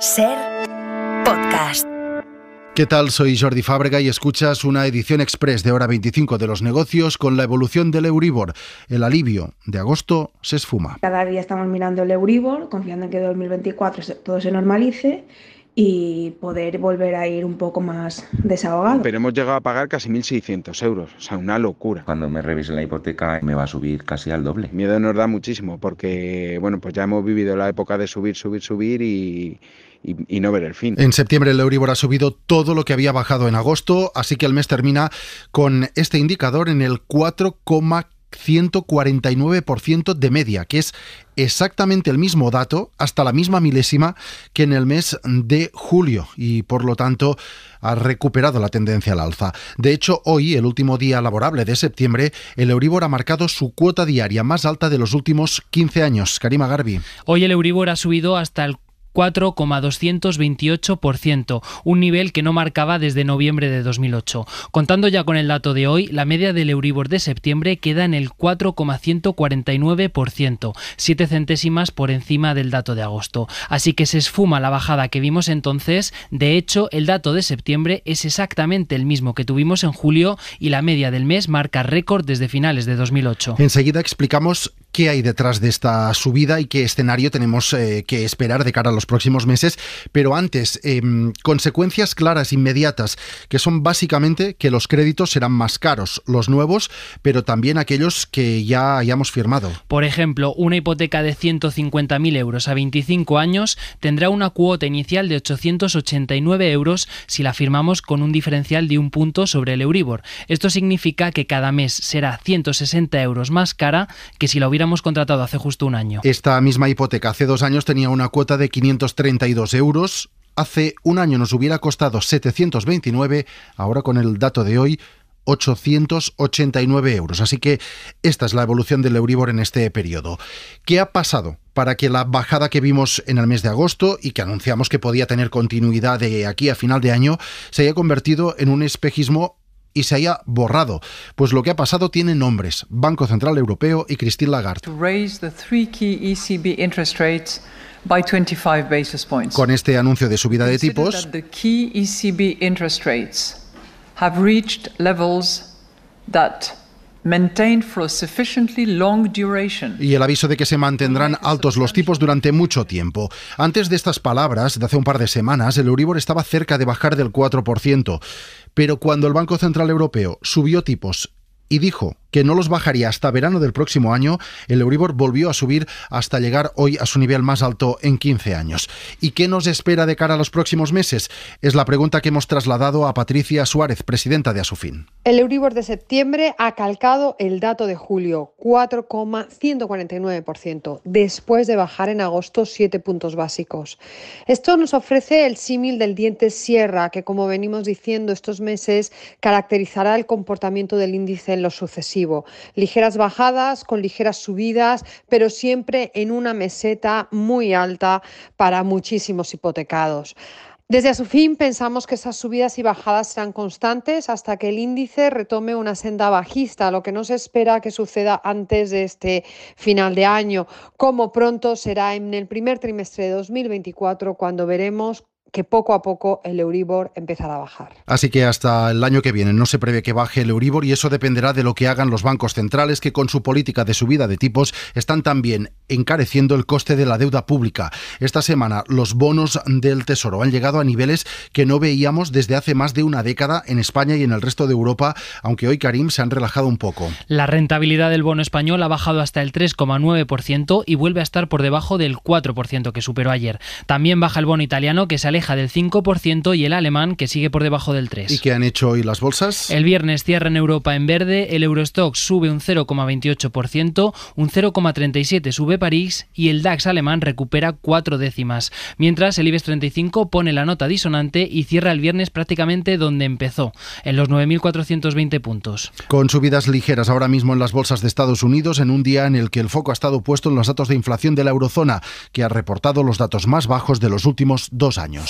Ser podcast. ¿Qué tal? Soy Jordi Fábrega y escuchas una edición express de Hora 25 de los negocios con la evolución del Euribor. El alivio de agosto se esfuma. Cada día estamos mirando el Euribor, confiando en que 2024 todo se normalice y poder volver a ir un poco más desahogado. Pero hemos llegado a pagar casi 1.600 euros, o sea, una locura. Cuando me revisen la hipoteca me va a subir casi al doble. Miedo nos da muchísimo porque, bueno, pues ya hemos vivido la época de subir, subir, subir y... y, no ver el fin. En septiembre el Euribor ha subido todo lo que había bajado en agosto, así que el mes termina con este indicador en el 4,4%. 149% de media, que es exactamente el mismo dato, hasta la misma milésima, que en el mes de julio y por lo tanto ha recuperado la tendencia al alza. De hecho, hoy, el último día laborable de septiembre, el Euribor ha marcado su cuota diaria más alta de los últimos 15 años. Karima Garbi. Hoy el Euribor ha subido hasta el 4,228%, un nivel que no marcaba desde noviembre de 2008. Contando ya con el dato de hoy, la media del Euribor de septiembre queda en el 4,149%, 7 centésimas por encima del dato de agosto. Así que se esfuma la bajada que vimos entonces, de hecho el dato de septiembre es exactamente el mismo que tuvimos en julio y la media del mes marca récord desde finales de 2008. Enseguida explicamos qué hay detrás de esta subida y qué escenario tenemos eh, que esperar de cara a los próximos meses. Pero antes, em, consecuencias claras, inmediatas, que son básicamente que los créditos serán más caros, los nuevos, pero también aquellos que ya hayamos firmado. Por ejemplo, una hipoteca de 150.000 euros a 25 años tendrá una cuota inicial de 889 euros si la firmamos con un diferencial de un punto sobre el Euribor. Esto significa que cada mes será 160 euros más cara que si la hubiera Hemos contratado hace justo un año. Esta misma hipoteca hace dos años tenía una cuota de 532 euros. Hace un año nos hubiera costado 729, ahora con el dato de hoy 889 euros. Así que esta es la evolución del Euribor en este periodo. ¿Qué ha pasado para que la bajada que vimos en el mes de agosto y que anunciamos que podía tener continuidad de aquí a final de año se haya convertido en un espejismo y se haya borrado, pues lo que ha pasado tiene nombres, Banco Central Europeo y Christine Lagarde. Con este anuncio de subida de tipos, e y el aviso de que se mantendrán altos los tipos durante mucho tiempo. Antes de estas palabras, de hace un par de semanas, el Euribor estaba cerca de bajar del 4%, pero cuando el Banco Central Europeo subió tipos y dijo que no los bajaría hasta verano del próximo año, el Euribor volvió a subir hasta llegar hoy a su nivel más alto en 15 años. ¿Y qué nos espera de cara a los próximos meses? Es la pregunta que hemos trasladado a Patricia Suárez, presidenta de Asufin. El Euribor de septiembre ha calcado el dato de julio, 4,149%, después de bajar en agosto 7 puntos básicos. Esto nos ofrece el símil del diente sierra, que como venimos diciendo estos meses, caracterizará el comportamiento del índice en los sucesivos ligeras bajadas con ligeras subidas, pero siempre en una meseta muy alta para muchísimos hipotecados. Desde su fin pensamos que esas subidas y bajadas serán constantes hasta que el índice retome una senda bajista, lo que no se espera que suceda antes de este final de año, como pronto será en el primer trimestre de 2024 cuando veremos que poco a poco el Euribor empezará a bajar. Así que hasta el año que viene no se prevé que baje el Euribor y eso dependerá de lo que hagan los bancos centrales que con su política de subida de tipos están también encareciendo el coste de la deuda pública. Esta semana los bonos del Tesoro han llegado a niveles que no veíamos desde hace más de una década en España y en el resto de Europa, aunque hoy Karim se han relajado un poco. La rentabilidad del bono español ha bajado hasta el 3,9% y vuelve a estar por debajo del 4% que superó ayer. También baja el bono italiano que se del 5% y el alemán que sigue por debajo del 3%. ¿Y qué han hecho hoy las bolsas? El viernes cierra en Europa en verde, el Eurostock sube un 0,28%, un 0,37% sube París y el DAX alemán recupera cuatro décimas, mientras el IBEX 35 pone la nota disonante y cierra el viernes prácticamente donde empezó, en los 9.420 puntos. Con subidas ligeras ahora mismo en las bolsas de Estados Unidos, en un día en el que el foco ha estado puesto en los datos de inflación de la eurozona, que ha reportado los datos más bajos de los últimos dos años.